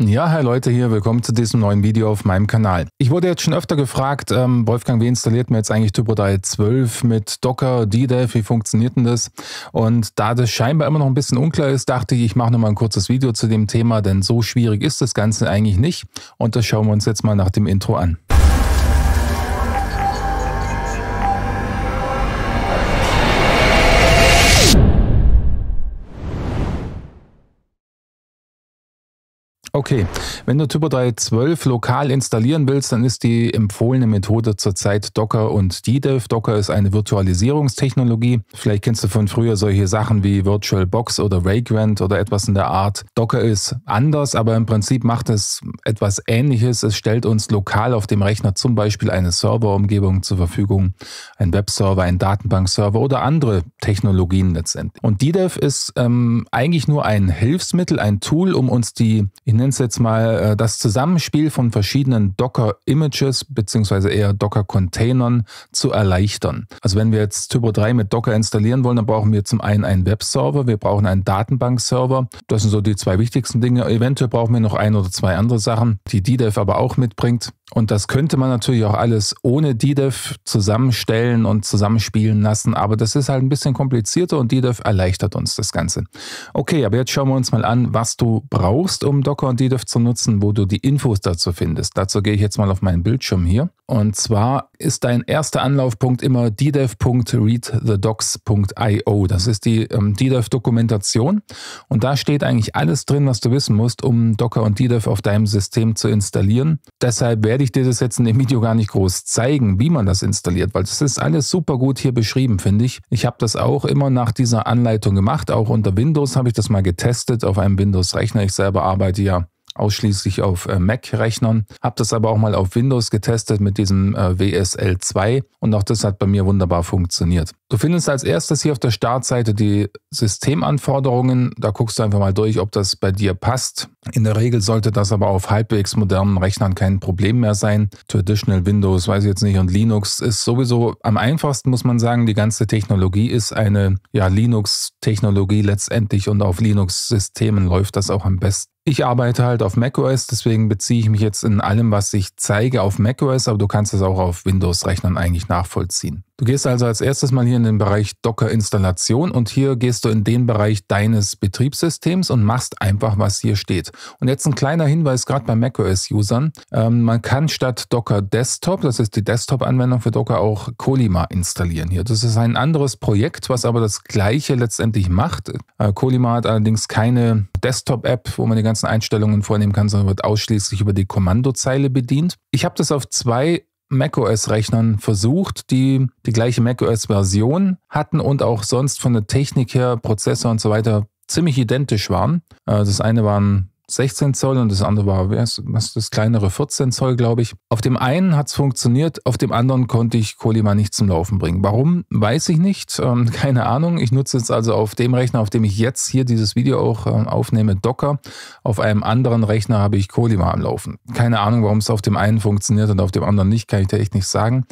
Ja, hi Leute hier, willkommen zu diesem neuen Video auf meinem Kanal. Ich wurde jetzt schon öfter gefragt, ähm, Wolfgang, wie installiert man jetzt eigentlich Typo3 12 mit Docker, DDEV, wie funktioniert denn das? Und da das scheinbar immer noch ein bisschen unklar ist, dachte ich, ich mache nochmal ein kurzes Video zu dem Thema, denn so schwierig ist das Ganze eigentlich nicht. Und das schauen wir uns jetzt mal nach dem Intro an. Okay, wenn du Typo 3.12 lokal installieren willst, dann ist die empfohlene Methode zurzeit Docker und DDEV. Docker ist eine Virtualisierungstechnologie. Vielleicht kennst du von früher solche Sachen wie VirtualBox oder Vagrant oder etwas in der Art. Docker ist anders, aber im Prinzip macht es etwas Ähnliches. Es stellt uns lokal auf dem Rechner zum Beispiel eine Serverumgebung zur Verfügung, ein Webserver, ein Datenbankserver oder andere Technologien letztendlich. Und DDEV ist ähm, eigentlich nur ein Hilfsmittel, ein Tool, um uns die, ich nenne uns jetzt mal äh, das Zusammenspiel von verschiedenen Docker-Images beziehungsweise eher Docker-Containern zu erleichtern. Also wenn wir jetzt Typo 3 mit Docker installieren wollen, dann brauchen wir zum einen einen Webserver, wir brauchen einen Datenbankserver. Das sind so die zwei wichtigsten Dinge. Eventuell brauchen wir noch ein oder zwei andere Sachen, die DDEV aber auch mitbringt. Und das könnte man natürlich auch alles ohne DDEV zusammenstellen und zusammenspielen lassen, aber das ist halt ein bisschen komplizierter und DDEV erleichtert uns das Ganze. Okay, aber jetzt schauen wir uns mal an, was du brauchst, um Docker und DDEV zu nutzen, wo du die Infos dazu findest. Dazu gehe ich jetzt mal auf meinen Bildschirm hier. Und zwar ist dein erster Anlaufpunkt immer ddev.readthedocs.io. Das ist die ähm, DDEV-Dokumentation und da steht eigentlich alles drin, was du wissen musst, um Docker und DDEV auf deinem System zu installieren. Deshalb werde ich dir das jetzt in dem Video gar nicht groß zeigen, wie man das installiert, weil das ist alles super gut hier beschrieben, finde ich. Ich habe das auch immer nach dieser Anleitung gemacht. Auch unter Windows habe ich das mal getestet auf einem Windows-Rechner. Ich selber arbeite ja ausschließlich auf äh, Mac-Rechnern. Habe das aber auch mal auf Windows getestet mit diesem äh, WSL2 und auch das hat bei mir wunderbar funktioniert. Du findest als erstes hier auf der Startseite die Systemanforderungen. Da guckst du einfach mal durch, ob das bei dir passt. In der Regel sollte das aber auf halbwegs modernen Rechnern kein Problem mehr sein. Traditional Windows, weiß ich jetzt nicht, und Linux ist sowieso am einfachsten, muss man sagen. Die ganze Technologie ist eine ja, Linux-Technologie letztendlich und auf Linux-Systemen läuft das auch am besten. Ich arbeite halt auf macOS, deswegen beziehe ich mich jetzt in allem, was ich zeige, auf macOS, aber du kannst es auch auf Windows-Rechnern eigentlich nachvollziehen. Du gehst also als erstes mal hier in den Bereich Docker-Installation und hier gehst du in den Bereich deines Betriebssystems und machst einfach, was hier steht. Und jetzt ein kleiner Hinweis, gerade bei macOS-Usern. Ähm, man kann statt Docker Desktop, das ist die Desktop-Anwendung für Docker, auch Colima installieren hier. Das ist ein anderes Projekt, was aber das gleiche letztendlich macht. Äh, Colima hat allerdings keine Desktop-App, wo man die ganzen Einstellungen vornehmen kann, sondern wird ausschließlich über die Kommandozeile bedient. Ich habe das auf zwei macOS-Rechnern versucht, die die gleiche macOS-Version hatten und auch sonst von der Technik her, Prozessor und so weiter ziemlich identisch waren. Äh, das eine waren 16 Zoll und das andere war, was ist das kleinere, 14 Zoll, glaube ich. Auf dem einen hat es funktioniert, auf dem anderen konnte ich Kolima nicht zum Laufen bringen. Warum, weiß ich nicht, ähm, keine Ahnung. Ich nutze jetzt also auf dem Rechner, auf dem ich jetzt hier dieses Video auch äh, aufnehme, Docker. Auf einem anderen Rechner habe ich Kolima am Laufen. Keine Ahnung, warum es auf dem einen funktioniert und auf dem anderen nicht, kann ich dir echt nicht sagen.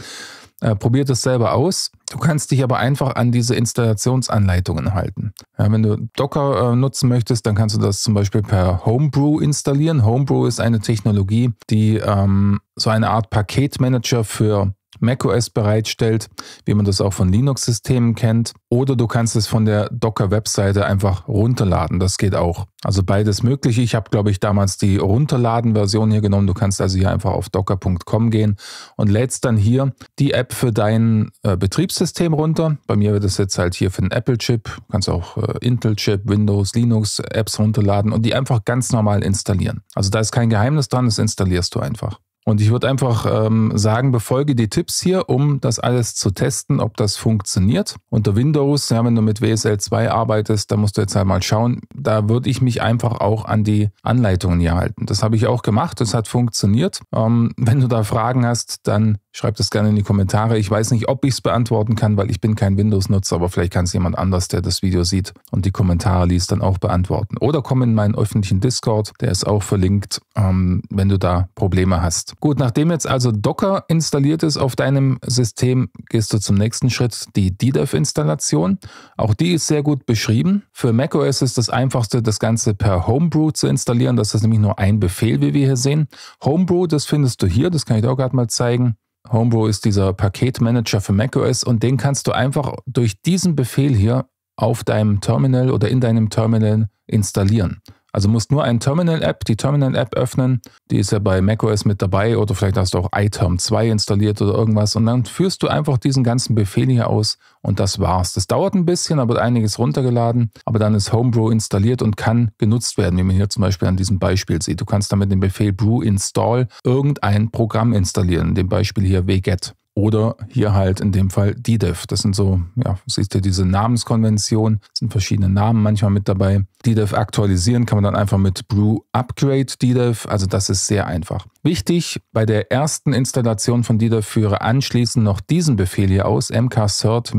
Äh, probiert es selber aus. Du kannst dich aber einfach an diese Installationsanleitungen halten. Ja, wenn du Docker äh, nutzen möchtest, dann kannst du das zum Beispiel per Homebrew installieren. Homebrew ist eine Technologie, die ähm, so eine Art Paketmanager für macOS bereitstellt, wie man das auch von Linux-Systemen kennt. Oder du kannst es von der Docker-Webseite einfach runterladen. Das geht auch. Also beides möglich. Ich habe, glaube ich, damals die Runterladen-Version hier genommen. Du kannst also hier einfach auf docker.com gehen und lädst dann hier die App für dein äh, Betriebssystem runter. Bei mir wird das jetzt halt hier für den Apple-Chip. Du kannst auch äh, Intel-Chip, Windows, Linux-Apps runterladen und die einfach ganz normal installieren. Also da ist kein Geheimnis dran, das installierst du einfach. Und ich würde einfach ähm, sagen, befolge die Tipps hier, um das alles zu testen, ob das funktioniert. Unter Windows, ja, wenn du mit WSL 2 arbeitest, da musst du jetzt halt schauen. Da würde ich mich einfach auch an die Anleitungen hier halten. Das habe ich auch gemacht, das hat funktioniert. Ähm, wenn du da Fragen hast, dann Schreibt es gerne in die Kommentare. Ich weiß nicht, ob ich es beantworten kann, weil ich bin kein Windows-Nutzer, aber vielleicht kann es jemand anders, der das Video sieht und die Kommentare liest, dann auch beantworten. Oder komm in meinen öffentlichen Discord, der ist auch verlinkt, ähm, wenn du da Probleme hast. Gut, nachdem jetzt also Docker installiert ist auf deinem System, gehst du zum nächsten Schritt, die DDEV-Installation. Auch die ist sehr gut beschrieben. Für macOS ist das einfachste, das Ganze per Homebrew zu installieren. Das ist nämlich nur ein Befehl, wie wir hier sehen. Homebrew, das findest du hier, das kann ich dir auch gerade mal zeigen. Homebrew ist dieser Paketmanager für macOS und den kannst du einfach durch diesen Befehl hier auf deinem Terminal oder in deinem Terminal installieren. Also musst nur ein Terminal-App, die Terminal-App öffnen, die ist ja bei macOS mit dabei oder vielleicht hast du auch iTerm 2 installiert oder irgendwas und dann führst du einfach diesen ganzen Befehl hier aus und das war's. Das dauert ein bisschen, aber einiges runtergeladen, aber dann ist Homebrew installiert und kann genutzt werden, wie man hier zum Beispiel an diesem Beispiel sieht. Du kannst damit den Befehl brew install irgendein Programm installieren, in dem Beispiel hier wget oder hier halt in dem Fall DDEF. Das sind so, ja, siehst du diese Namenskonvention, sind verschiedene Namen manchmal mit dabei. DDEF aktualisieren kann man dann einfach mit Brew Upgrade DDEF, also das ist sehr einfach. Wichtig, bei der ersten Installation von Dida führe anschließend noch diesen Befehl hier aus, mkcert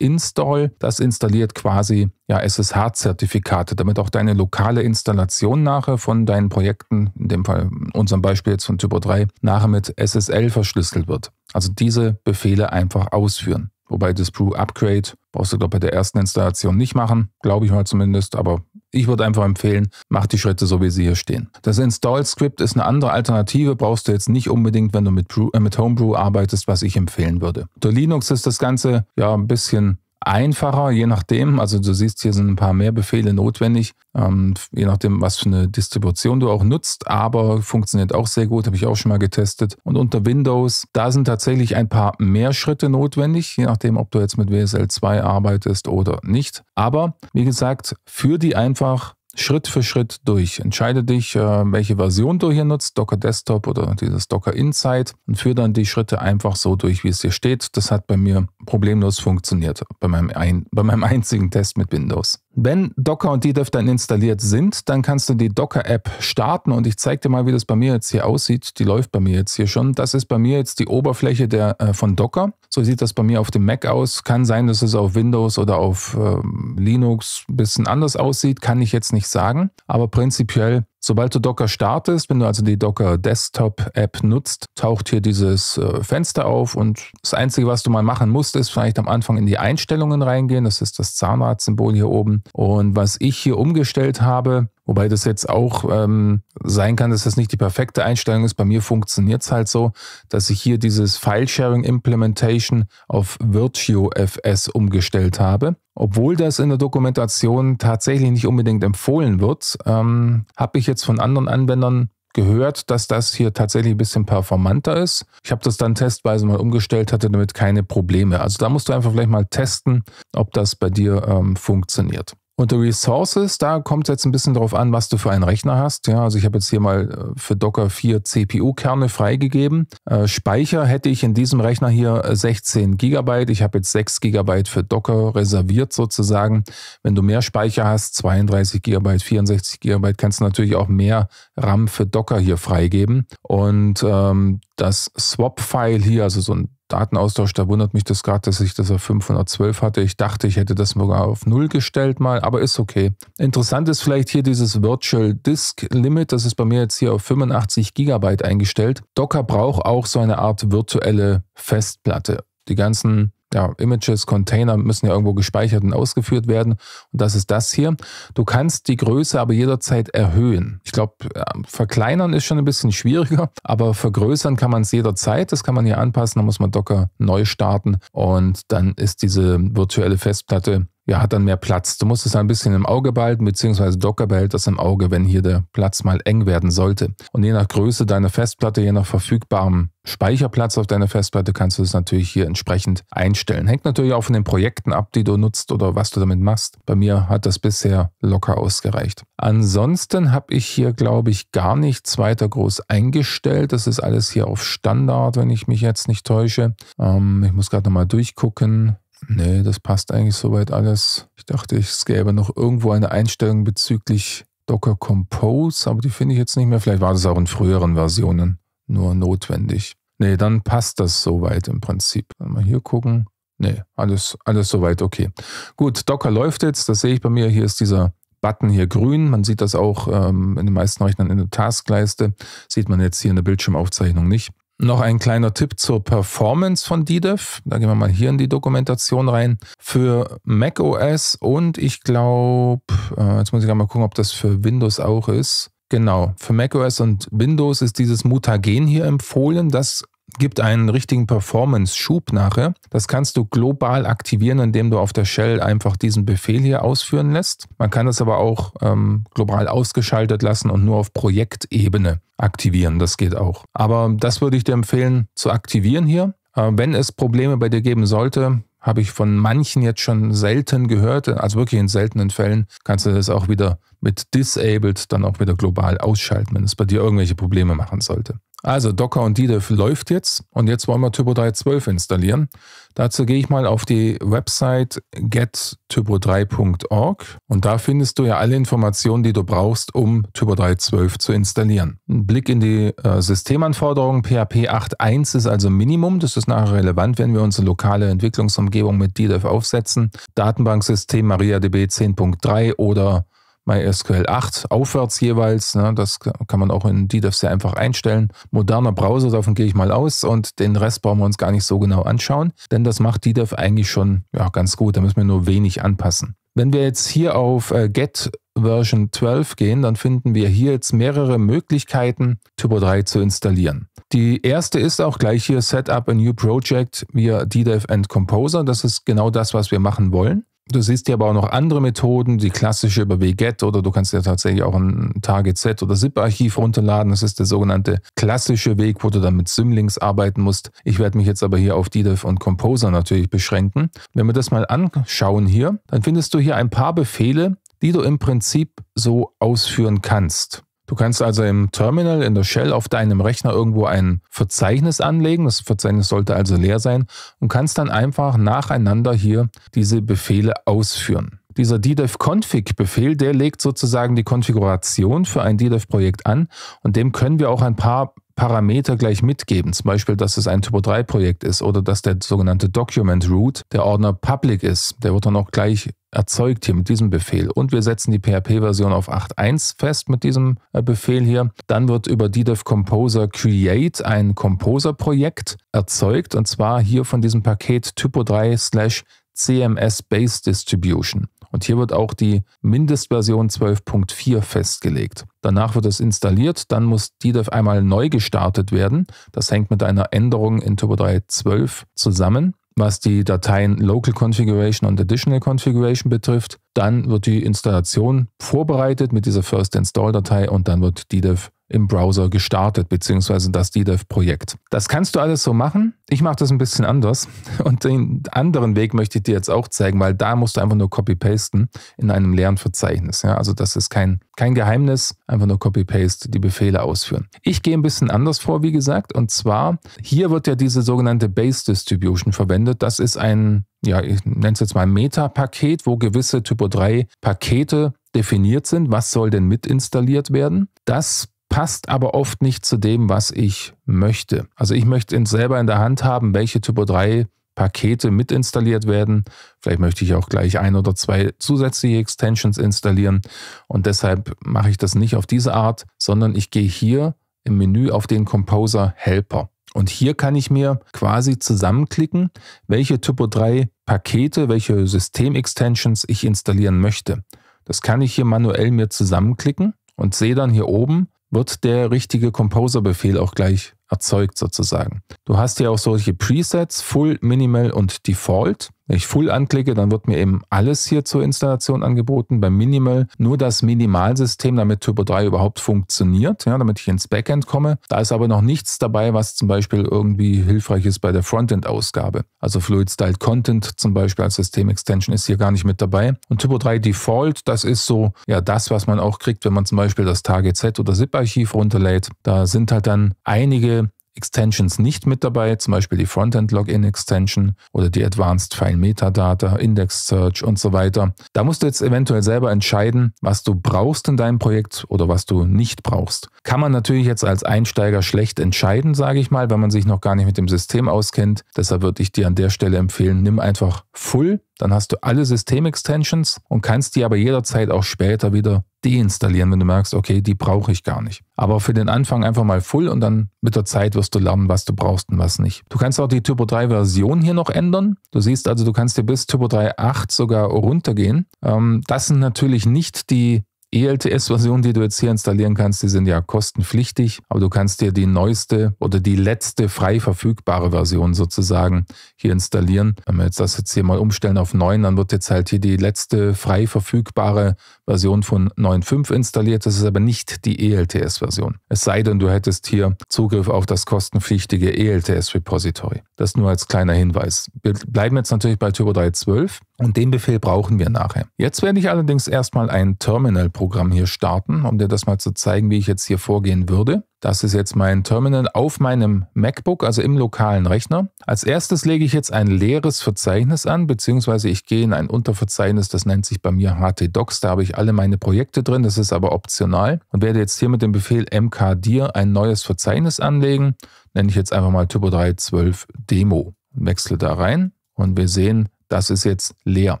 install Das installiert quasi ja, SSH-Zertifikate, damit auch deine lokale Installation nachher von deinen Projekten, in dem Fall in unserem Beispiel jetzt von Typo 3, nachher mit SSL verschlüsselt wird. Also diese Befehle einfach ausführen. Wobei das Brew Upgrade brauchst du, glaube ich, bei der ersten Installation nicht machen, glaube ich mal zumindest, aber ich würde einfach empfehlen, mach die Schritte so, wie sie hier stehen. Das Install-Script ist eine andere Alternative, brauchst du jetzt nicht unbedingt, wenn du mit, Brew, äh, mit Homebrew arbeitest, was ich empfehlen würde. Unter Linux ist das Ganze ja ein bisschen einfacher, je nachdem. Also du siehst, hier sind ein paar mehr Befehle notwendig, ähm, je nachdem, was für eine Distribution du auch nutzt, aber funktioniert auch sehr gut, habe ich auch schon mal getestet. Und unter Windows, da sind tatsächlich ein paar mehr Schritte notwendig, je nachdem, ob du jetzt mit WSL 2 arbeitest oder nicht. Aber wie gesagt, für die einfach Schritt für Schritt durch. Entscheide dich, äh, welche Version du hier nutzt, Docker Desktop oder dieses Docker Insight und führe dann die Schritte einfach so durch, wie es hier steht. Das hat bei mir problemlos funktioniert bei meinem, ein, bei meinem einzigen Test mit Windows. Wenn Docker und DDEV dann installiert sind, dann kannst du die Docker-App starten und ich zeige dir mal, wie das bei mir jetzt hier aussieht. Die läuft bei mir jetzt hier schon. Das ist bei mir jetzt die Oberfläche der, äh, von Docker. So sieht das bei mir auf dem Mac aus. Kann sein, dass es auf Windows oder auf äh, Linux ein bisschen anders aussieht, kann ich jetzt nicht sagen. Aber prinzipiell Sobald du Docker startest, wenn du also die Docker Desktop App nutzt, taucht hier dieses äh, Fenster auf und das Einzige, was du mal machen musst, ist vielleicht am Anfang in die Einstellungen reingehen. Das ist das Zahnrad-Symbol hier oben. Und was ich hier umgestellt habe, Wobei das jetzt auch ähm, sein kann, dass das nicht die perfekte Einstellung ist. Bei mir funktioniert es halt so, dass ich hier dieses File-Sharing Implementation auf VirtuoFS umgestellt habe. Obwohl das in der Dokumentation tatsächlich nicht unbedingt empfohlen wird, ähm, habe ich jetzt von anderen Anwendern gehört, dass das hier tatsächlich ein bisschen performanter ist. Ich habe das dann testweise mal umgestellt, hatte damit keine Probleme. Also da musst du einfach vielleicht mal testen, ob das bei dir ähm, funktioniert. Und Unter Resources, da kommt es jetzt ein bisschen darauf an, was du für einen Rechner hast. Ja, also ich habe jetzt hier mal äh, für Docker 4 CPU-Kerne freigegeben. Äh, Speicher hätte ich in diesem Rechner hier 16 äh, GB. Ich habe jetzt 6 GB für Docker reserviert sozusagen. Wenn du mehr Speicher hast, 32 GB, 64 GB, kannst du natürlich auch mehr RAM für Docker hier freigeben. Und ähm, das Swap-File hier, also so ein Datenaustausch, da wundert mich das gerade, dass ich das auf 512 hatte. Ich dachte, ich hätte das sogar auf null gestellt mal, aber ist okay. Interessant ist vielleicht hier dieses Virtual Disk Limit, das ist bei mir jetzt hier auf 85 GB eingestellt. Docker braucht auch so eine Art virtuelle Festplatte. Die ganzen ja, Images, Container müssen ja irgendwo gespeichert und ausgeführt werden. Und das ist das hier. Du kannst die Größe aber jederzeit erhöhen. Ich glaube, äh, verkleinern ist schon ein bisschen schwieriger, aber vergrößern kann man es jederzeit. Das kann man hier anpassen. Da muss man Docker neu starten und dann ist diese virtuelle Festplatte ja, hat dann mehr Platz. Du musst es ein bisschen im Auge behalten, beziehungsweise Docker behält das im Auge, wenn hier der Platz mal eng werden sollte. Und je nach Größe deiner Festplatte, je nach verfügbarem Speicherplatz auf deiner Festplatte, kannst du es natürlich hier entsprechend einstellen. Hängt natürlich auch von den Projekten ab, die du nutzt oder was du damit machst. Bei mir hat das bisher locker ausgereicht. Ansonsten habe ich hier, glaube ich, gar nichts weiter groß eingestellt. Das ist alles hier auf Standard, wenn ich mich jetzt nicht täusche. Ähm, ich muss gerade nochmal durchgucken. Nee, das passt eigentlich soweit alles. Ich dachte, es gäbe noch irgendwo eine Einstellung bezüglich Docker Compose, aber die finde ich jetzt nicht mehr. Vielleicht war das auch in früheren Versionen nur notwendig. Nee, dann passt das soweit im Prinzip. Mal hier gucken. Nee, alles, alles soweit okay. Gut, Docker läuft jetzt. Das sehe ich bei mir. Hier ist dieser Button hier grün. Man sieht das auch ähm, in den meisten Rechnern in der Taskleiste. Sieht man jetzt hier in der Bildschirmaufzeichnung nicht. Noch ein kleiner Tipp zur Performance von DDEV. Da gehen wir mal hier in die Dokumentation rein. Für macOS und ich glaube, äh, jetzt muss ich mal gucken, ob das für Windows auch ist. Genau, für macOS und Windows ist dieses Mutagen hier empfohlen. Das gibt einen richtigen Performance-Schub nachher. Das kannst du global aktivieren, indem du auf der Shell einfach diesen Befehl hier ausführen lässt. Man kann das aber auch ähm, global ausgeschaltet lassen und nur auf Projektebene aktivieren. Das geht auch. Aber das würde ich dir empfehlen zu aktivieren hier. Äh, wenn es Probleme bei dir geben sollte, habe ich von manchen jetzt schon selten gehört, also wirklich in seltenen Fällen kannst du das auch wieder mit Disabled dann auch wieder global ausschalten, wenn es bei dir irgendwelche Probleme machen sollte. Also Docker und DDEV läuft jetzt und jetzt wollen wir Typo 3.12 installieren. Dazu gehe ich mal auf die Website gettypo 3org und da findest du ja alle Informationen, die du brauchst, um Typo 3.12 zu installieren. Ein Blick in die äh, Systemanforderungen. PHP 8.1 ist also Minimum. Das ist nachher relevant, wenn wir unsere lokale Entwicklungsumgebung mit DDEV aufsetzen. Datenbanksystem MariaDB 10.3 oder MySQL 8 aufwärts jeweils. Ne? Das kann man auch in DDoS sehr einfach einstellen. Moderner Browser, davon gehe ich mal aus. Und den Rest brauchen wir uns gar nicht so genau anschauen, denn das macht DDoS eigentlich schon ja, ganz gut. Da müssen wir nur wenig anpassen. Wenn wir jetzt hier auf äh, Get Version 12 gehen, dann finden wir hier jetzt mehrere Möglichkeiten, Typo 3 zu installieren. Die erste ist auch gleich hier Setup a New Project via DDEV and Composer. Das ist genau das, was wir machen wollen. Du siehst dir aber auch noch andere Methoden, die klassische über WGET oder du kannst ja tatsächlich auch ein Target-Z oder ZIP-Archiv runterladen. Das ist der sogenannte klassische Weg, wo du dann mit Symlinks arbeiten musst. Ich werde mich jetzt aber hier auf DDEV und Composer natürlich beschränken. Wenn wir das mal anschauen hier, dann findest du hier ein paar Befehle, die du im Prinzip so ausführen kannst. Du kannst also im Terminal, in der Shell auf deinem Rechner irgendwo ein Verzeichnis anlegen. Das Verzeichnis sollte also leer sein und kannst dann einfach nacheinander hier diese Befehle ausführen. Dieser DDEV-Config-Befehl, der legt sozusagen die Konfiguration für ein DDEV-Projekt an und dem können wir auch ein paar Parameter gleich mitgeben, zum Beispiel, dass es ein Typo-3-Projekt ist oder dass der sogenannte Document-Root, der Ordner public ist, der wird dann auch gleich erzeugt hier mit diesem Befehl. Und wir setzen die PHP-Version auf 8.1 fest mit diesem äh, Befehl hier. Dann wird über DDEV Composer Create ein Composer-Projekt erzeugt und zwar hier von diesem Paket Typo3 slash CMS Base Distribution. Und hier wird auch die Mindestversion 12.4 festgelegt. Danach wird es installiert, dann muss DDEV einmal neu gestartet werden. Das hängt mit einer Änderung in Turbo 312 zusammen was die Dateien Local Configuration und Additional Configuration betrifft. Dann wird die Installation vorbereitet mit dieser First Install Datei und dann wird DDEV im Browser gestartet, beziehungsweise das DDEV-Projekt. Das kannst du alles so machen. Ich mache das ein bisschen anders. Und den anderen Weg möchte ich dir jetzt auch zeigen, weil da musst du einfach nur copy-pasten in einem leeren Verzeichnis. Ja, also das ist kein, kein Geheimnis, einfach nur copy-paste die Befehle ausführen. Ich gehe ein bisschen anders vor, wie gesagt. Und zwar, hier wird ja diese sogenannte Base-Distribution verwendet. Das ist ein, ja, ich nenne es jetzt mal Meta-Paket, wo gewisse Typo-3-Pakete definiert sind, was soll denn mit installiert werden. Das passt aber oft nicht zu dem, was ich möchte. Also ich möchte selber in der Hand haben, welche Typo 3 Pakete mit installiert werden. Vielleicht möchte ich auch gleich ein oder zwei zusätzliche Extensions installieren und deshalb mache ich das nicht auf diese Art, sondern ich gehe hier im Menü auf den Composer Helper. Und hier kann ich mir quasi zusammenklicken, welche Typo 3 Pakete, welche System-Extensions ich installieren möchte. Das kann ich hier manuell mir zusammenklicken und sehe dann hier oben, wird der richtige Composer-Befehl auch gleich erzeugt sozusagen. Du hast hier auch solche Presets, Full, Minimal und Default. Wenn ich Full anklicke, dann wird mir eben alles hier zur Installation angeboten. Beim Minimal nur das Minimalsystem, damit Turbo 3 überhaupt funktioniert, ja, damit ich ins Backend komme. Da ist aber noch nichts dabei, was zum Beispiel irgendwie hilfreich ist bei der Frontend-Ausgabe. Also Fluid Styled Content zum Beispiel als System-Extension ist hier gar nicht mit dabei. Und Turbo 3 Default, das ist so ja das, was man auch kriegt, wenn man zum Beispiel das Target-Z oder ZIP-Archiv runterlädt. Da sind halt dann einige Extensions nicht mit dabei, zum Beispiel die Frontend Login Extension oder die Advanced File Metadata, Index Search und so weiter. Da musst du jetzt eventuell selber entscheiden, was du brauchst in deinem Projekt oder was du nicht brauchst. Kann man natürlich jetzt als Einsteiger schlecht entscheiden, sage ich mal, wenn man sich noch gar nicht mit dem System auskennt. Deshalb würde ich dir an der Stelle empfehlen, nimm einfach Full dann hast du alle System-Extensions und kannst die aber jederzeit auch später wieder deinstallieren, wenn du merkst, okay, die brauche ich gar nicht. Aber für den Anfang einfach mal full und dann mit der Zeit wirst du lernen, was du brauchst und was nicht. Du kannst auch die Typo 3 Version hier noch ändern. Du siehst also, du kannst dir bis Typo 3.8 sogar runtergehen. Ähm, das sind natürlich nicht die elts version die du jetzt hier installieren kannst, die sind ja kostenpflichtig, aber du kannst dir die neueste oder die letzte frei verfügbare Version sozusagen hier installieren. Wenn wir jetzt das jetzt hier mal umstellen auf 9, dann wird jetzt halt hier die letzte frei verfügbare Version von 9.5 installiert. Das ist aber nicht die ELTS-Version. Es sei denn, du hättest hier Zugriff auf das kostenpflichtige ELTS-Repository. Das nur als kleiner Hinweis. Wir bleiben jetzt natürlich bei Turbo 3.12 und den Befehl brauchen wir nachher. Jetzt werde ich allerdings erstmal ein Terminal-Programm hier starten, um dir das mal zu zeigen, wie ich jetzt hier vorgehen würde. Das ist jetzt mein Terminal auf meinem MacBook, also im lokalen Rechner. Als erstes lege ich jetzt ein leeres Verzeichnis an, beziehungsweise ich gehe in ein Unterverzeichnis, das nennt sich bei mir htdocs. Da habe ich alle meine Projekte drin, das ist aber optional und werde jetzt hier mit dem Befehl mkdir ein neues Verzeichnis anlegen. Nenne ich jetzt einfach mal Typo 312 Demo. Wechsle da rein und wir sehen, das ist jetzt leer.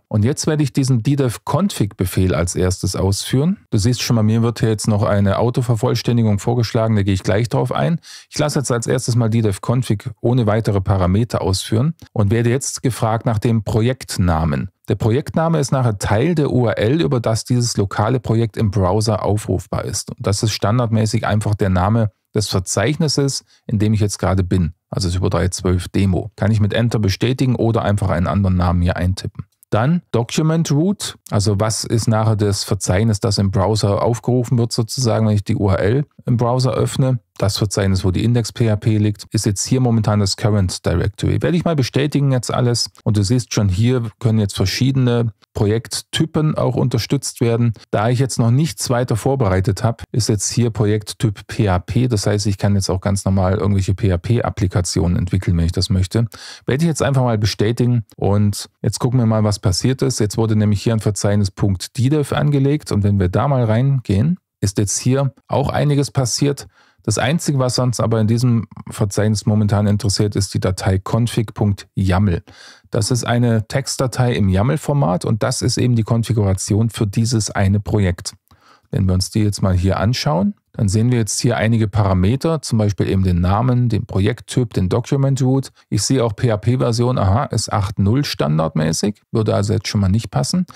Und jetzt werde ich diesen ddev-config-Befehl als erstes ausführen. Du siehst schon, mal, mir wird hier jetzt noch eine Autovervollständigung vorgeschlagen, da gehe ich gleich drauf ein. Ich lasse jetzt als erstes mal ddev-config ohne weitere Parameter ausführen und werde jetzt gefragt nach dem Projektnamen. Der Projektname ist nachher Teil der URL, über das dieses lokale Projekt im Browser aufrufbar ist. Und das ist standardmäßig einfach der Name des Verzeichnisses, in dem ich jetzt gerade bin, also über 3.12 Demo. Kann ich mit Enter bestätigen oder einfach einen anderen Namen hier eintippen. Dann Document Root, also was ist nachher das Verzeichnis, das im Browser aufgerufen wird sozusagen, wenn ich die URL im Browser öffne das Verzeichnis, wo die Index.php liegt, ist jetzt hier momentan das Current Directory. Werde ich mal bestätigen jetzt alles. Und du siehst schon hier können jetzt verschiedene Projekttypen auch unterstützt werden. Da ich jetzt noch nichts weiter vorbereitet habe, ist jetzt hier Projekttyp PHP. Das heißt, ich kann jetzt auch ganz normal irgendwelche PHP-Applikationen entwickeln, wenn ich das möchte. Werde ich jetzt einfach mal bestätigen und jetzt gucken wir mal, was passiert ist. Jetzt wurde nämlich hier ein Verzeichnis .ddev angelegt und wenn wir da mal reingehen, ist jetzt hier auch einiges passiert. Das Einzige, was uns aber in diesem Verzeichnis momentan interessiert, ist die Datei config.yaml. Das ist eine Textdatei im YAML-Format und das ist eben die Konfiguration für dieses eine Projekt. Wenn wir uns die jetzt mal hier anschauen, dann sehen wir jetzt hier einige Parameter, zum Beispiel eben den Namen, den Projekttyp, den Document Root. Ich sehe auch PHP-Version, aha, ist 8.0 standardmäßig, würde also jetzt schon mal nicht passen.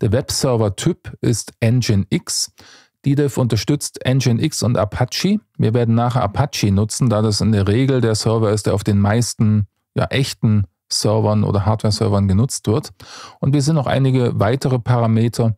Der Webserver-Typ ist Engine X. DDEV unterstützt Nginx und Apache. Wir werden nachher Apache nutzen, da das in der Regel der Server ist, der auf den meisten ja, echten Servern oder Hardware-Servern genutzt wird. Und wir sind noch einige weitere Parameter,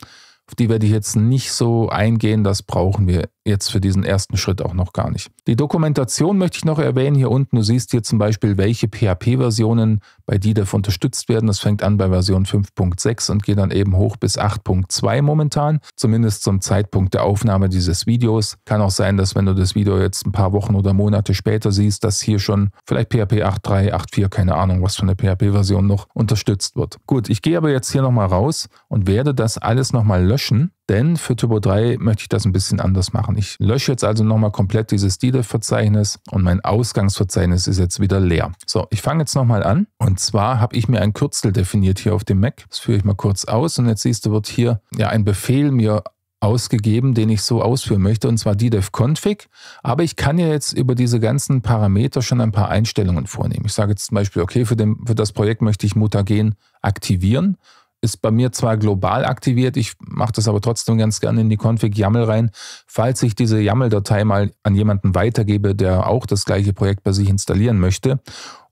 auf die werde ich jetzt nicht so eingehen. Das brauchen wir jetzt für diesen ersten Schritt auch noch gar nicht. Die Dokumentation möchte ich noch erwähnen hier unten. Du siehst hier zum Beispiel, welche PHP-Versionen bei DDEV unterstützt werden. Das fängt an bei Version 5.6 und geht dann eben hoch bis 8.2 momentan, zumindest zum Zeitpunkt der Aufnahme dieses Videos. Kann auch sein, dass wenn du das Video jetzt ein paar Wochen oder Monate später siehst, dass hier schon vielleicht PHP 8.3, 8.4, keine Ahnung, was von der PHP-Version noch unterstützt wird. Gut, ich gehe aber jetzt hier nochmal raus und werde das alles nochmal löschen denn für Turbo 3 möchte ich das ein bisschen anders machen. Ich lösche jetzt also nochmal komplett dieses ddev verzeichnis und mein Ausgangsverzeichnis ist jetzt wieder leer. So, ich fange jetzt nochmal an. Und zwar habe ich mir ein Kürzel definiert hier auf dem Mac. Das führe ich mal kurz aus. Und jetzt siehst du, wird hier ja ein Befehl mir ausgegeben, den ich so ausführen möchte, und zwar ddev config Aber ich kann ja jetzt über diese ganzen Parameter schon ein paar Einstellungen vornehmen. Ich sage jetzt zum Beispiel, okay, für, den, für das Projekt möchte ich Mutagen aktivieren ist bei mir zwar global aktiviert, ich mache das aber trotzdem ganz gerne in die Config YAML rein, falls ich diese YAML-Datei mal an jemanden weitergebe, der auch das gleiche Projekt bei sich installieren möchte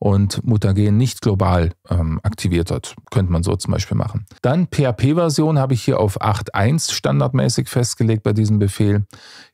und Mutagen nicht global ähm, aktiviert hat. Könnte man so zum Beispiel machen. Dann PHP-Version habe ich hier auf 8.1 standardmäßig festgelegt bei diesem Befehl.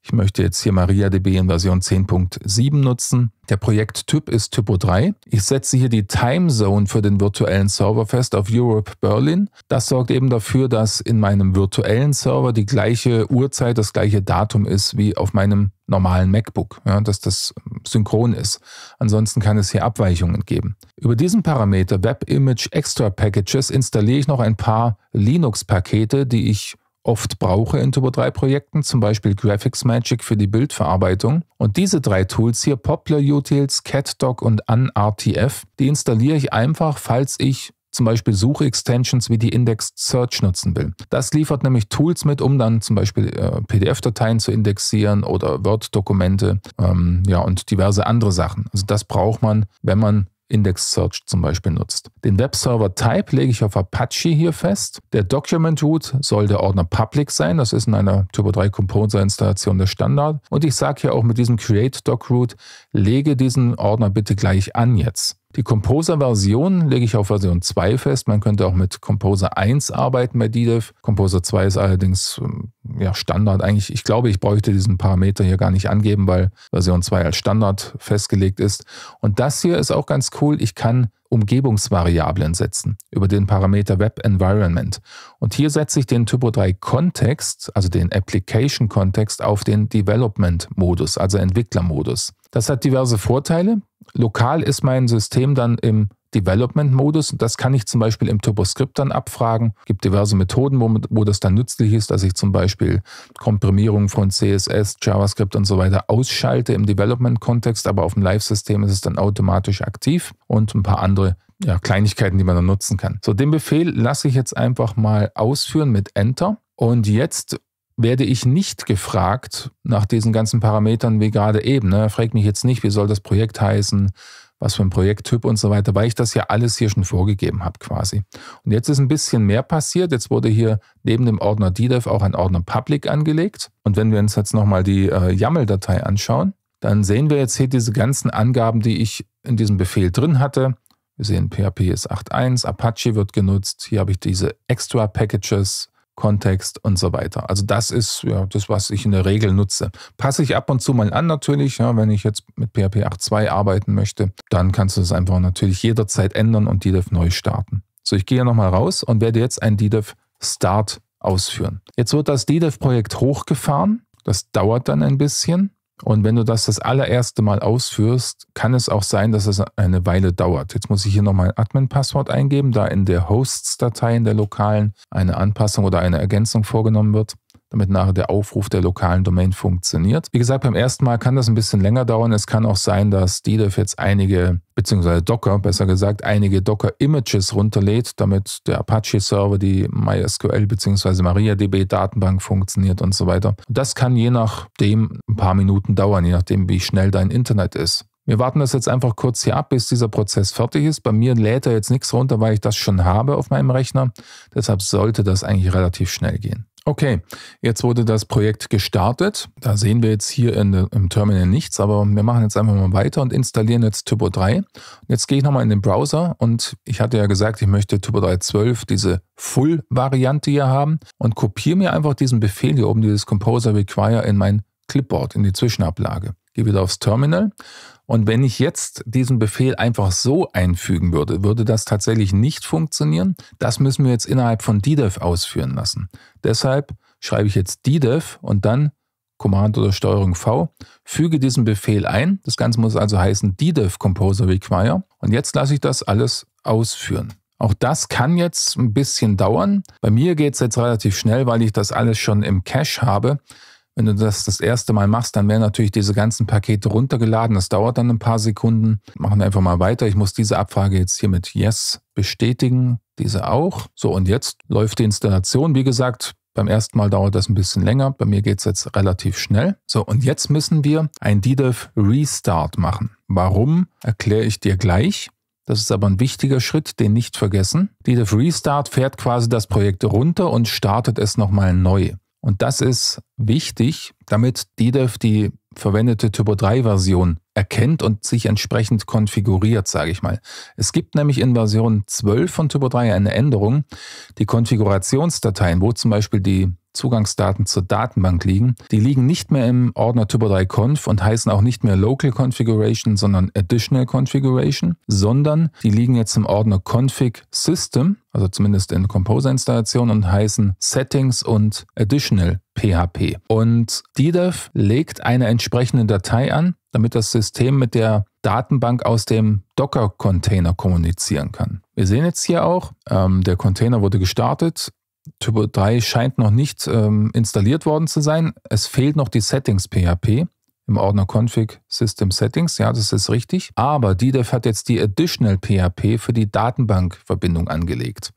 Ich möchte jetzt hier MariaDB in Version 10.7 nutzen. Der Projekttyp ist Typo 3. Ich setze hier die Timezone für den virtuellen Server fest auf Europe Berlin. Das sorgt eben dafür, dass in meinem virtuellen Server die gleiche Uhrzeit, das gleiche Datum ist wie auf meinem normalen MacBook, ja, dass das synchron ist. Ansonsten kann es hier Abweichungen geben. Über diesen Parameter Web Image Extra Packages installiere ich noch ein paar Linux-Pakete, die ich oft brauche in Turbo 3 Projekten, zum Beispiel Graphics Magic für die Bildverarbeitung. Und diese drei Tools hier, Poplar Utils, CatDoc und UnRTF, die installiere ich einfach, falls ich zum Beispiel Suchextensions wie die Index Search nutzen will. Das liefert nämlich Tools mit, um dann zum Beispiel äh, PDF-Dateien zu indexieren oder Word-Dokumente ähm, ja, und diverse andere Sachen. Also das braucht man, wenn man Index Search zum Beispiel nutzt. Den Webserver Type lege ich auf Apache hier fest. Der Document Root soll der Ordner Public sein. Das ist in einer Turbo 3 Composer Installation der Standard. Und ich sage hier auch mit diesem Create Doc Root, lege diesen Ordner bitte gleich an jetzt. Die Composer-Version lege ich auf Version 2 fest. Man könnte auch mit Composer 1 arbeiten bei DDEV. Composer 2 ist allerdings ähm, ja, Standard. Eigentlich, ich glaube, ich bräuchte diesen Parameter hier gar nicht angeben, weil Version 2 als Standard festgelegt ist. Und das hier ist auch ganz cool. Ich kann Umgebungsvariablen setzen über den Parameter Web Environment. Und hier setze ich den Typo 3 Kontext, also den Application Kontext, auf den Development Modus, also Entwickler-Modus. Das hat diverse Vorteile. Lokal ist mein System dann im Development-Modus. Das kann ich zum Beispiel im TurboScript dann abfragen. Es gibt diverse Methoden, wo, wo das dann nützlich ist, dass ich zum Beispiel Komprimierung von CSS, JavaScript und so weiter ausschalte im Development-Kontext, aber auf dem Live-System ist es dann automatisch aktiv und ein paar andere ja, Kleinigkeiten, die man dann nutzen kann. So, den Befehl lasse ich jetzt einfach mal ausführen mit Enter. Und jetzt werde ich nicht gefragt nach diesen ganzen Parametern wie gerade eben. Er ne? Fragt mich jetzt nicht, wie soll das Projekt heißen, was für ein Projekttyp und so weiter, weil ich das ja alles hier schon vorgegeben habe quasi. Und jetzt ist ein bisschen mehr passiert. Jetzt wurde hier neben dem Ordner DDEV auch ein Ordner Public angelegt. Und wenn wir uns jetzt nochmal die äh, YAML-Datei anschauen, dann sehen wir jetzt hier diese ganzen Angaben, die ich in diesem Befehl drin hatte. Wir sehen PHP ist 8.1, Apache wird genutzt. Hier habe ich diese Extra Packages, Kontext und so weiter. Also das ist ja das, was ich in der Regel nutze. Passe ich ab und zu mal an natürlich, ja, wenn ich jetzt mit PHP 8.2 arbeiten möchte, dann kannst du es einfach natürlich jederzeit ändern und DDEV neu starten. So, ich gehe nochmal raus und werde jetzt ein DDEV Start ausführen. Jetzt wird das DDEV-Projekt hochgefahren. Das dauert dann ein bisschen. Und wenn du das das allererste Mal ausführst, kann es auch sein, dass es eine Weile dauert. Jetzt muss ich hier nochmal ein Admin-Passwort eingeben, da in der Hosts-Datei in der lokalen eine Anpassung oder eine Ergänzung vorgenommen wird damit nachher der Aufruf der lokalen Domain funktioniert. Wie gesagt, beim ersten Mal kann das ein bisschen länger dauern. Es kann auch sein, dass DDoS jetzt einige, beziehungsweise Docker, besser gesagt, einige Docker-Images runterlädt, damit der Apache-Server, die MySQL bzw. MariaDB-Datenbank funktioniert und so weiter. Das kann je nachdem ein paar Minuten dauern, je nachdem, wie schnell dein Internet ist. Wir warten das jetzt einfach kurz hier ab, bis dieser Prozess fertig ist. Bei mir lädt er jetzt nichts runter, weil ich das schon habe auf meinem Rechner. Deshalb sollte das eigentlich relativ schnell gehen. Okay, jetzt wurde das Projekt gestartet. Da sehen wir jetzt hier in, im Terminal nichts, aber wir machen jetzt einfach mal weiter und installieren jetzt Typo 3. Jetzt gehe ich nochmal in den Browser und ich hatte ja gesagt, ich möchte Typo 3.12, diese Full-Variante hier haben und kopiere mir einfach diesen Befehl hier oben, dieses Composer Require, in mein Clipboard, in die Zwischenablage. Gehe wieder aufs Terminal und wenn ich jetzt diesen Befehl einfach so einfügen würde, würde das tatsächlich nicht funktionieren. Das müssen wir jetzt innerhalb von DDEV ausführen lassen. Deshalb schreibe ich jetzt DDEV und dann Command oder Steuerung V, füge diesen Befehl ein. Das Ganze muss also heißen DDEV Composer Require. Und jetzt lasse ich das alles ausführen. Auch das kann jetzt ein bisschen dauern. Bei mir geht es jetzt relativ schnell, weil ich das alles schon im Cache habe. Wenn du das das erste Mal machst, dann werden natürlich diese ganzen Pakete runtergeladen. Das dauert dann ein paar Sekunden. Machen wir einfach mal weiter. Ich muss diese Abfrage jetzt hier mit Yes bestätigen. Diese auch. So, und jetzt läuft die Installation. Wie gesagt, beim ersten Mal dauert das ein bisschen länger, bei mir geht es jetzt relativ schnell. So, und jetzt müssen wir ein DDEV Restart machen. Warum, erkläre ich dir gleich. Das ist aber ein wichtiger Schritt, den nicht vergessen. DDEV Restart fährt quasi das Projekt runter und startet es nochmal neu. Und das ist wichtig, damit DDEV die verwendete Typo-3-Version erkennt und sich entsprechend konfiguriert, sage ich mal. Es gibt nämlich in Version 12 von Typo 3 eine Änderung. Die Konfigurationsdateien, wo zum Beispiel die Zugangsdaten zur Datenbank liegen. Die liegen nicht mehr im Ordner Typo3Conf und heißen auch nicht mehr Local Configuration, sondern Additional Configuration, sondern die liegen jetzt im Ordner Config System, also zumindest in Composer-Installation und heißen Settings und Additional PHP. Und DDEV legt eine entsprechende Datei an, damit das System mit der Datenbank aus dem Docker-Container kommunizieren kann. Wir sehen jetzt hier auch, ähm, der Container wurde gestartet Typo 3 scheint noch nicht ähm, installiert worden zu sein. Es fehlt noch die Settings PHP im Ordner Config System Settings, ja, das ist richtig. Aber DDEF hat jetzt die Additional PHP für die Datenbankverbindung angelegt.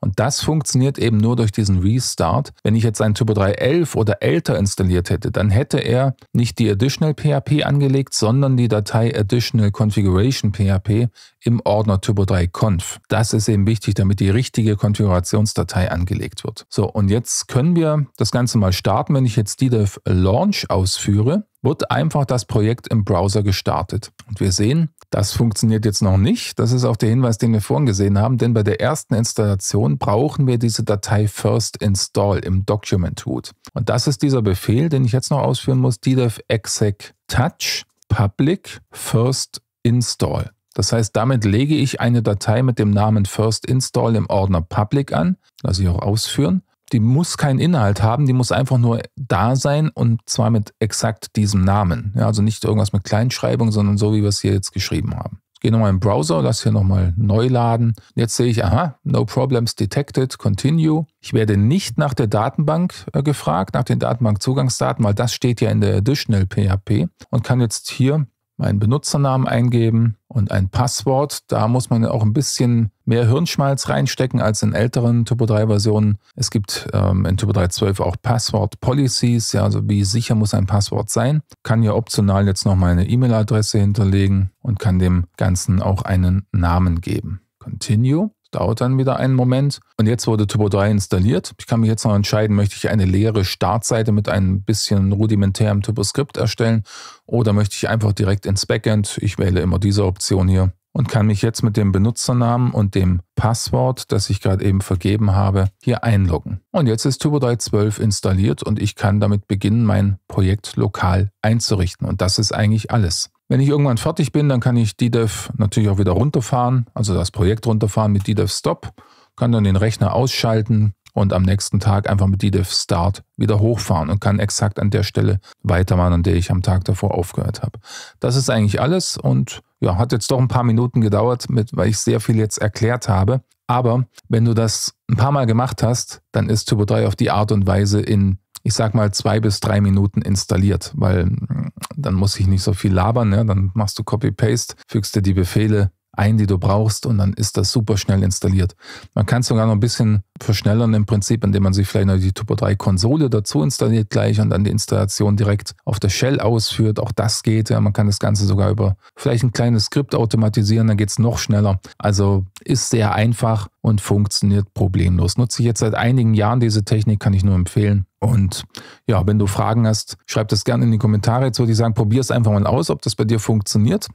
Und das funktioniert eben nur durch diesen Restart. Wenn ich jetzt ein Typo 3.11 oder älter installiert hätte, dann hätte er nicht die Additional PHP angelegt, sondern die Datei Additional Configuration PHP im Ordner Typo 3 Conf. Das ist eben wichtig, damit die richtige Konfigurationsdatei angelegt wird. So, und jetzt können wir das Ganze mal starten. Wenn ich jetzt DDEF Launch ausführe, wird einfach das Projekt im Browser gestartet. Und wir sehen, das funktioniert jetzt noch nicht. Das ist auch der Hinweis, den wir vorhin gesehen haben, denn bei der ersten Installation brauchen wir diese Datei first install im Document Root. Und das ist dieser Befehl, den ich jetzt noch ausführen muss, didef exec touch public first install. Das heißt, damit lege ich eine Datei mit dem Namen first install im Ordner public an, lasse ich auch ausführen die muss keinen Inhalt haben, die muss einfach nur da sein und zwar mit exakt diesem Namen. Ja, also nicht irgendwas mit Kleinschreibung, sondern so, wie wir es hier jetzt geschrieben haben. Ich gehe nochmal im Browser, lasse hier nochmal neu laden. Jetzt sehe ich, aha, no problems detected, continue. Ich werde nicht nach der Datenbank äh, gefragt, nach den Datenbankzugangsdaten, weil das steht ja in der Additional PHP und kann jetzt hier meinen Benutzernamen eingeben und ein Passwort. Da muss man auch ein bisschen mehr Hirnschmalz reinstecken als in älteren Typo 3 Versionen. Es gibt ähm, in Typo 3.12 auch Passwort Policies, ja, also wie sicher muss ein Passwort sein. Kann ja optional jetzt noch meine E-Mail-Adresse hinterlegen und kann dem Ganzen auch einen Namen geben. Continue dauert dann wieder einen Moment. Und jetzt wurde Typo 3 installiert. Ich kann mich jetzt noch entscheiden, möchte ich eine leere Startseite mit ein bisschen rudimentärem TypoScript erstellen oder möchte ich einfach direkt ins Backend. Ich wähle immer diese Option hier und kann mich jetzt mit dem Benutzernamen und dem Passwort, das ich gerade eben vergeben habe, hier einloggen. Und jetzt ist 3 12 installiert und ich kann damit beginnen, mein Projekt lokal einzurichten. Und das ist eigentlich alles. Wenn ich irgendwann fertig bin, dann kann ich DDEV natürlich auch wieder runterfahren, also das Projekt runterfahren mit DDEV Stop, kann dann den Rechner ausschalten und am nächsten Tag einfach mit DDEV Start wieder hochfahren und kann exakt an der Stelle weitermachen, an der ich am Tag davor aufgehört habe. Das ist eigentlich alles und ja, hat jetzt doch ein paar Minuten gedauert, mit, weil ich sehr viel jetzt erklärt habe. Aber wenn du das ein paar Mal gemacht hast, dann ist Typo 3 auf die Art und Weise in ich sag mal, zwei bis drei Minuten installiert, weil hm, dann muss ich nicht so viel labern. Ja? Ne? Dann machst du Copy-Paste, fügst dir die Befehle ein, die du brauchst und dann ist das super schnell installiert. Man kann es sogar noch ein bisschen verschnellern im Prinzip, indem man sich vielleicht noch die Typo 3 Konsole dazu installiert gleich und dann die Installation direkt auf der Shell ausführt. Auch das geht. Ja, man kann das Ganze sogar über vielleicht ein kleines Skript automatisieren, dann geht es noch schneller. Also ist sehr einfach und funktioniert problemlos. Nutze ich jetzt seit einigen Jahren diese Technik, kann ich nur empfehlen. Und ja, wenn du Fragen hast, schreib das gerne in die Kommentare zu. Die sagen, probier es einfach mal aus, ob das bei dir funktioniert.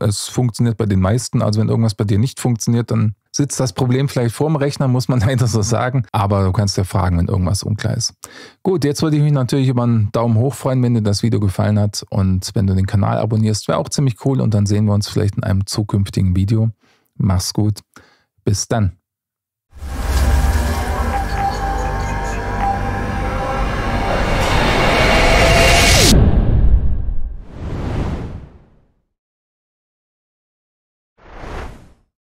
Es funktioniert bei den meisten. Also wenn irgendwas bei dir nicht funktioniert, dann sitzt das Problem vielleicht vorm Rechner, muss man leider so sagen. Aber du kannst ja fragen, wenn irgendwas unklar ist. Gut, jetzt würde ich mich natürlich über einen Daumen hoch freuen, wenn dir das Video gefallen hat. Und wenn du den Kanal abonnierst, wäre auch ziemlich cool. Und dann sehen wir uns vielleicht in einem zukünftigen Video. Mach's gut. Bis dann.